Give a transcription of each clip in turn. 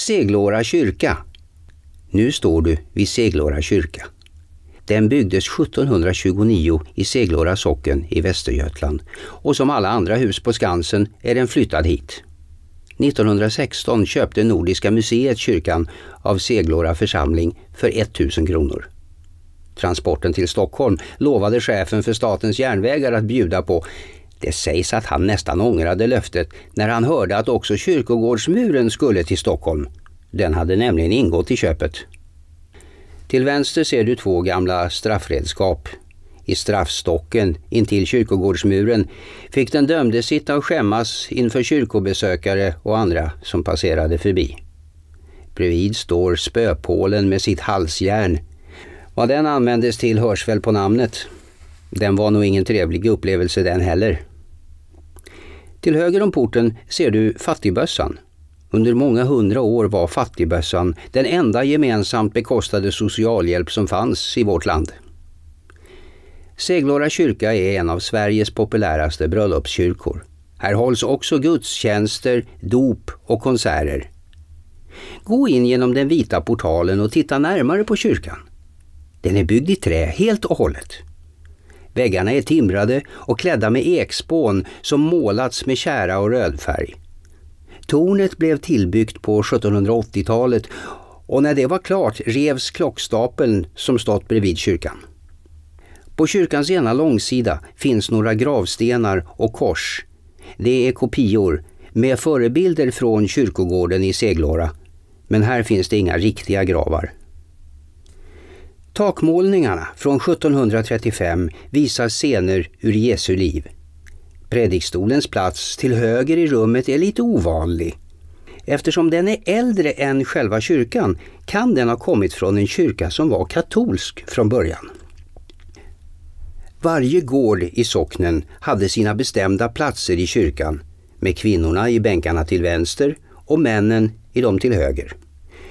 Seglåra kyrka. Nu står du vid Seglåra kyrka. Den byggdes 1729 i Seglåra socken i Västergötland och som alla andra hus på Skansen är den flyttad hit. 1916 köpte Nordiska museet kyrkan av Seglåra församling för 1000 kronor. Transporten till Stockholm lovade chefen för Statens järnvägar att bjuda på det sägs att han nästan ångrade löftet när han hörde att också kyrkogårdsmuren skulle till Stockholm. Den hade nämligen ingått i köpet. Till vänster ser du två gamla straffredskap. I straffstocken intill kyrkogårdsmuren fick den dömde sitta och skämmas inför kyrkobesökare och andra som passerade förbi. Bredvid står spöpålen med sitt halsjärn. Vad den användes till hörs väl på namnet. Den var nog ingen trevlig upplevelse den heller. Till höger om porten ser du fattigbössan. Under många hundra år var fattigbössan den enda gemensamt bekostade socialhjälp som fanns i vårt land. Seglora kyrka är en av Sveriges populäraste bröllopskyrkor. Här hålls också gudstjänster, dop och konserter. Gå in genom den vita portalen och titta närmare på kyrkan. Den är byggd i trä helt och hållet. Väggarna är timrade och klädda med ekspån som målats med kära och rödfärg. Tornet blev tillbyggt på 1780-talet och när det var klart revs klockstapeln som stått bredvid kyrkan. På kyrkans ena långsida finns några gravstenar och kors. Det är kopior med förebilder från kyrkogården i Seglora. Men här finns det inga riktiga gravar. Takmålningarna från 1735 visar scener ur Jesu liv. Predikstolens plats till höger i rummet är lite ovanlig. Eftersom den är äldre än själva kyrkan kan den ha kommit från en kyrka som var katolsk från början. Varje gård i socknen hade sina bestämda platser i kyrkan med kvinnorna i bänkarna till vänster och männen i dem till höger.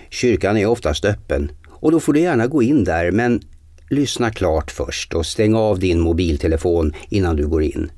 Kyrkan är oftast öppen och då får du gärna gå in där men lyssna klart först och stäng av din mobiltelefon innan du går in.